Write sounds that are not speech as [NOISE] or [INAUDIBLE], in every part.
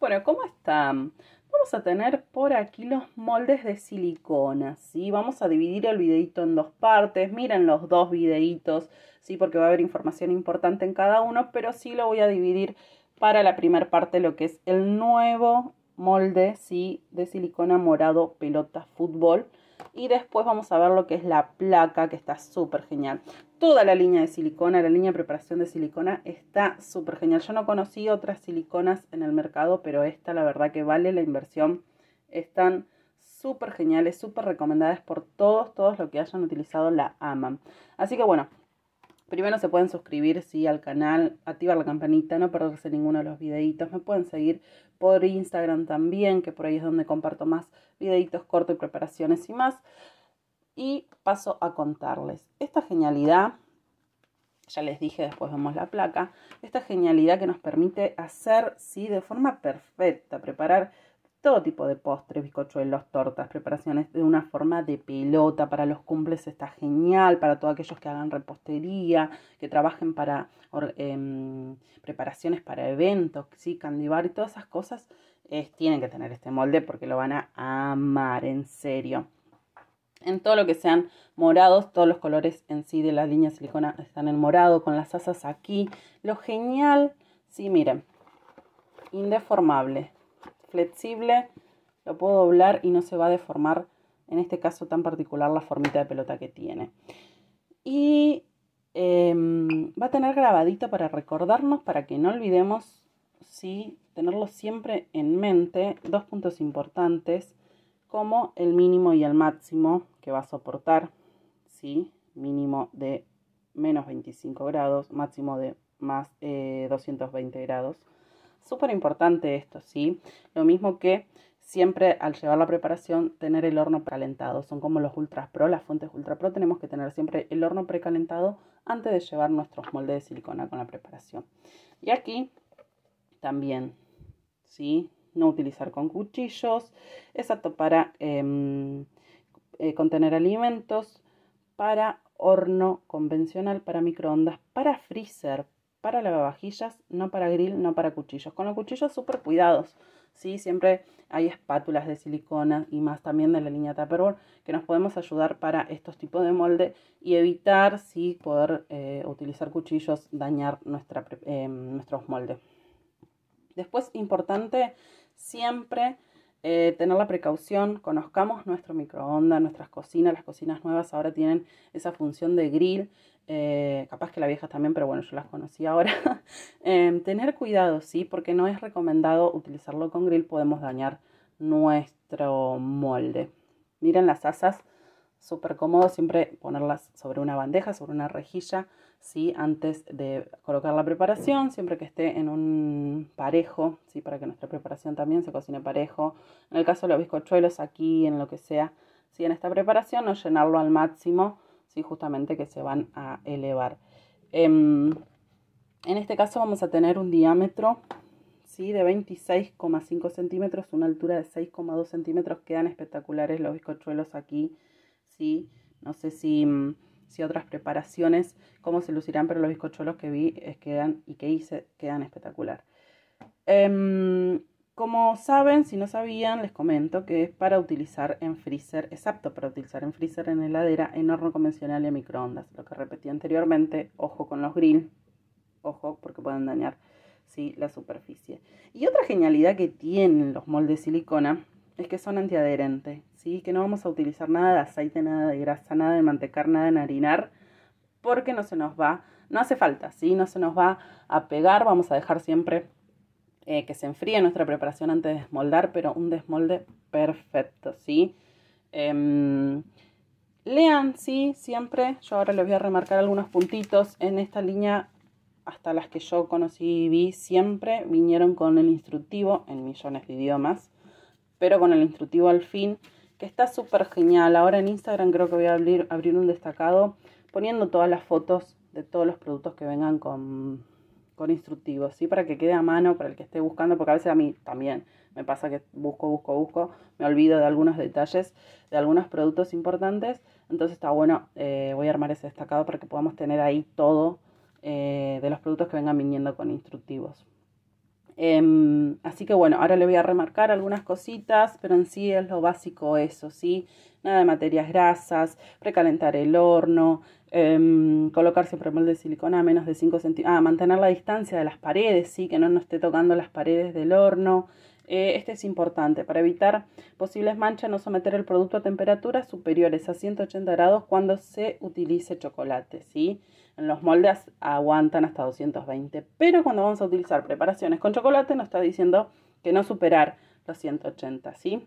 Bueno, ¿cómo están? Vamos a tener por aquí los moldes de silicona, ¿sí? Vamos a dividir el videito en dos partes. Miren los dos videitos, ¿sí? Porque va a haber información importante en cada uno, pero sí lo voy a dividir para la primera parte, lo que es el nuevo molde, ¿sí? De silicona morado pelota fútbol. Y después vamos a ver lo que es la placa, que está súper genial. Toda la línea de silicona, la línea de preparación de silicona está súper genial. Yo no conocí otras siliconas en el mercado, pero esta la verdad que vale la inversión. Están súper geniales, súper recomendadas por todos, todos los que hayan utilizado la aman. Así que bueno, Primero se pueden suscribir, sí, al canal, activar la campanita, no perderse ninguno de los videitos. Me pueden seguir por Instagram también, que por ahí es donde comparto más videitos cortos y preparaciones y más. Y paso a contarles. Esta genialidad, ya les dije, después vemos la placa, esta genialidad que nos permite hacer, sí, de forma perfecta, preparar todo tipo de postres, bizcochuelos, tortas, preparaciones de una forma de pelota. Para los cumples está genial, para todos aquellos que hagan repostería, que trabajen para em, preparaciones para eventos, sí, candibar y todas esas cosas, tienen que tener este molde porque lo van a amar, en serio. En todo lo que sean morados, todos los colores en sí de la línea silicona están en morado, con las asas aquí. Lo genial, sí, miren, indeformable flexible, lo puedo doblar y no se va a deformar, en este caso tan particular, la formita de pelota que tiene. Y em, va a tener grabadito para recordarnos, para que no olvidemos, sí, tenerlo siempre en mente, dos puntos importantes, como el mínimo y el máximo que va a soportar, sí, mínimo de menos 25 grados, máximo de más 220 eh, grados. Súper importante esto, ¿sí? Lo mismo que siempre al llevar la preparación tener el horno precalentado. Son como los ultra Pro, las fuentes Ultra Pro, tenemos que tener siempre el horno precalentado antes de llevar nuestros moldes de silicona con la preparación. Y aquí también, ¿sí? No utilizar con cuchillos, exacto para em, eh, contener alimentos, para horno convencional, para microondas, para freezer, para lavavajillas, no para grill, no para cuchillos. Con los cuchillos súper cuidados, ¿sí? Siempre hay espátulas de silicona y más también de la línea Tupperware que nos podemos ayudar para estos tipos de molde y evitar, ¿sí? Poder eh, utilizar cuchillos, dañar eh, nuestros moldes. Después, importante siempre... Eh, tener la precaución, conozcamos nuestro microondas, nuestras cocinas, las cocinas nuevas ahora tienen esa función de grill eh, capaz que la vieja también, pero bueno, yo las conocí ahora. [LAUGHS] Em, tener cuidado, sí, porque no es recomendado utilizarlo con grill, podemos dañar nuestro molde. Miren las asas, súper cómodo siempre ponerlas sobre una bandeja, sobre una rejilla, ¿sí? antes de colocar la preparación, siempre que esté en un parejo, ¿sí? para que nuestra preparación también se cocine parejo. En el caso de los bizcochuelos, aquí, en lo que sea, ¿sí? en esta preparación, no llenarlo al máximo ¿sí? justamente que se van a elevar. Em, en este caso vamos a tener un diámetro ¿sí? de 26,5 centímetros, una altura de 6,2 centímetros. Quedan espectaculares los bizcochuelos aquí. ¿sí? No sé si, mm, si otras preparaciones, cómo se lucirán, pero los bizcochuelos que vi es, eh, quedan y que hice quedan espectacular. Em, como saben, si no sabían, les comento que es para utilizar en freezer, exacto, para utilizar en freezer, en heladera, en horno convencional y en microondas. Lo que repetí anteriormente, ojo con los grill, ojo porque pueden dañar ¿sí? la superficie. Y otra genialidad que tienen los moldes de silicona es que son antiadherentes, ¿sí? que no vamos a utilizar nada de aceite, nada de grasa, nada de mantecar, nada de harinar, porque no se nos va, no hace falta, ¿sí? no se nos va a pegar, vamos a dejar siempre eh, que se enfríe nuestra preparación antes de desmoldar, pero un desmolde perfecto, ¿sí? Em, lean, sí, siempre, yo ahora les voy a remarcar algunos puntitos en esta línea hasta las que yo conocí y vi, siempre vinieron con el instructivo en millones de idiomas, pero con el instructivo al fin, que está súper genial. Ahora en Instagram creo que voy a abrir, abrir un destacado poniendo todas las fotos de todos los productos que vengan con con instructivos, ¿sí? Para que quede a mano, para el que esté buscando, porque a veces a mí también me pasa que busco, busco, busco, me olvido de algunos detalles, de algunos productos importantes, entonces está bueno, eh, voy a armar ese destacado para que podamos tener ahí todo eh, de los productos que vengan viniendo con instructivos. Eh, así que bueno, ahora le voy a remarcar algunas cositas, pero en sí es lo básico eso, ¿sí? Nada de materias grasas, precalentar el horno, eh, colocar siempre molde de silicona a menos de cinco centímetros, ah, mantener la distancia de las paredes, ¿sí? Que no nos esté tocando las paredes del horno, eh, este es importante para evitar posibles manchas, no someter el producto a temperaturas superiores a 180 grados cuando se utilice chocolate. ¿sí? En los moldes aguantan hasta 220, pero cuando vamos a utilizar preparaciones con chocolate nos está diciendo que no superar los 180. ¿sí?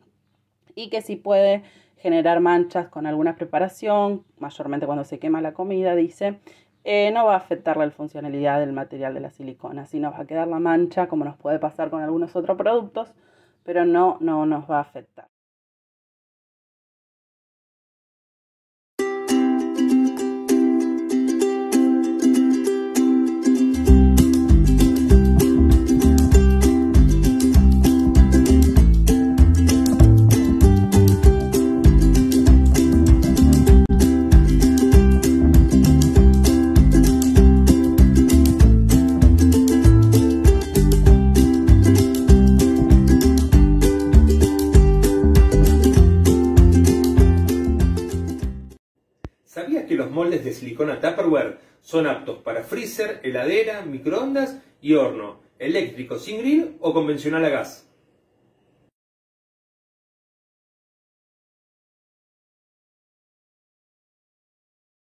y que si puede generar manchas con alguna preparación, mayormente cuando se quema la comida, dice, eh, no va a afectar la funcionalidad del material de la silicona, nos va a quedar la mancha como nos puede pasar con algunos otros productos, pero no, no nos va a afectar. silicona Tupperware son aptos para freezer, heladera, microondas y horno, eléctrico sin grill o convencional a gas.